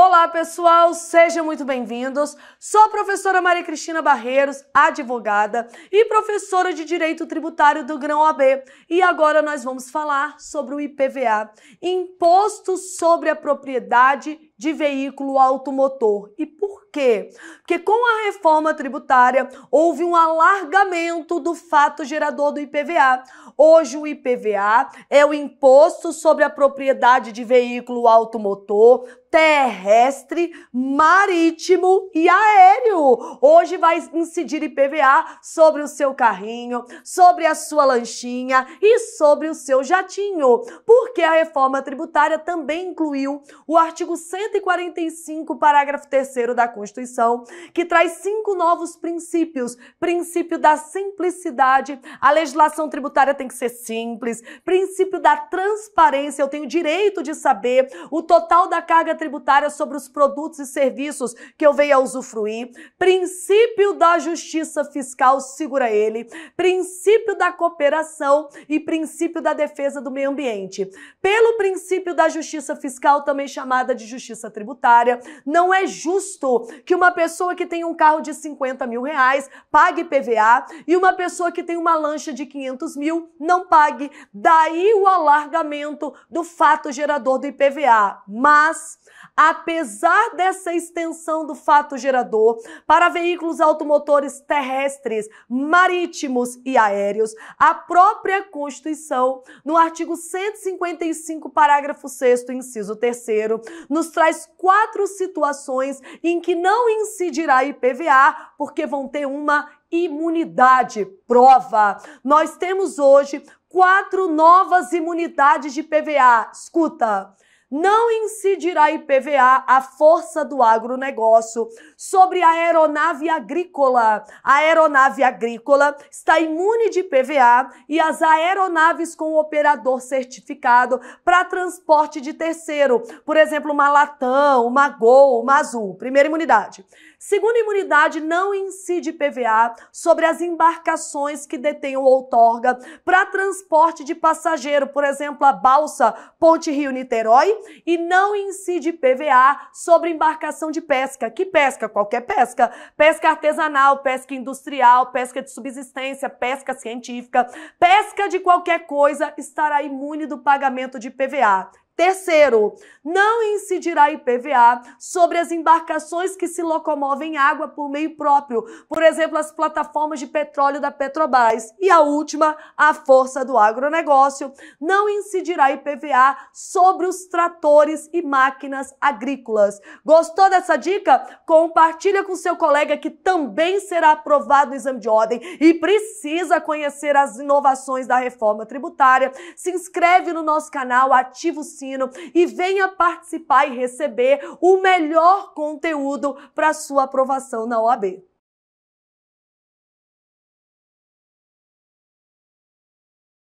Olá, pessoal, sejam muito bem-vindos. Sou a professora Maria Cristina Barreiros, advogada e professora de Direito Tributário do Grão AB. E agora nós vamos falar sobre o IPVA, Imposto sobre a Propriedade de Veículo Automotor. E por quê? Porque com a reforma tributária houve um alargamento do fato gerador do IPVA. Hoje o IPVA é o Imposto sobre a Propriedade de Veículo Automotor terrestre, marítimo e aéreo. Hoje vai incidir IPVA sobre o seu carrinho, sobre a sua lanchinha e sobre o seu jatinho, porque a reforma tributária também incluiu o artigo 145, parágrafo 3 da Constituição, que traz cinco novos princípios. Princípio da simplicidade, a legislação tributária tem que ser simples. Princípio da transparência, eu tenho direito de saber o total da carga tributária sobre os produtos e serviços que eu venho a usufruir, princípio da justiça fiscal, segura ele, princípio da cooperação e princípio da defesa do meio ambiente. Pelo princípio da justiça fiscal, também chamada de justiça tributária, não é justo que uma pessoa que tem um carro de 50 mil reais pague PVA e uma pessoa que tem uma lancha de 500 mil não pague. Daí o alargamento do fato gerador do IPVA. Mas Apesar dessa extensão do fato gerador para veículos automotores terrestres, marítimos e aéreos, a própria Constituição, no artigo 155, parágrafo 6 inciso 3 nos traz quatro situações em que não incidirá IPVA, porque vão ter uma imunidade prova. Nós temos hoje quatro novas imunidades de PVA. Escuta! não incidirá IPVA, a força do agronegócio, sobre a aeronave agrícola. A aeronave agrícola está imune de IPVA e as aeronaves com operador certificado para transporte de terceiro, por exemplo, uma Latam, uma Gol, uma Azul. Primeira imunidade. Segunda imunidade, não incide IPVA sobre as embarcações que detêm o outorga para transporte de passageiro, por exemplo, a balsa Ponte Rio-Niterói e não incide PVA sobre embarcação de pesca. Que pesca? Qualquer pesca. Pesca artesanal, pesca industrial, pesca de subsistência, pesca científica, pesca de qualquer coisa estará imune do pagamento de PVA. Terceiro, não incidirá IPVA sobre as embarcações que se locomovem em água por meio próprio, por exemplo, as plataformas de petróleo da Petrobras. E a última, a força do agronegócio, não incidirá IPVA sobre os tratores e máquinas agrícolas. Gostou dessa dica? Compartilha com seu colega que também será aprovado no exame de ordem e precisa conhecer as inovações da reforma tributária. Se inscreve no nosso canal, ativa o sino ensino e venha participar e receber o melhor conteúdo para sua aprovação na OAB.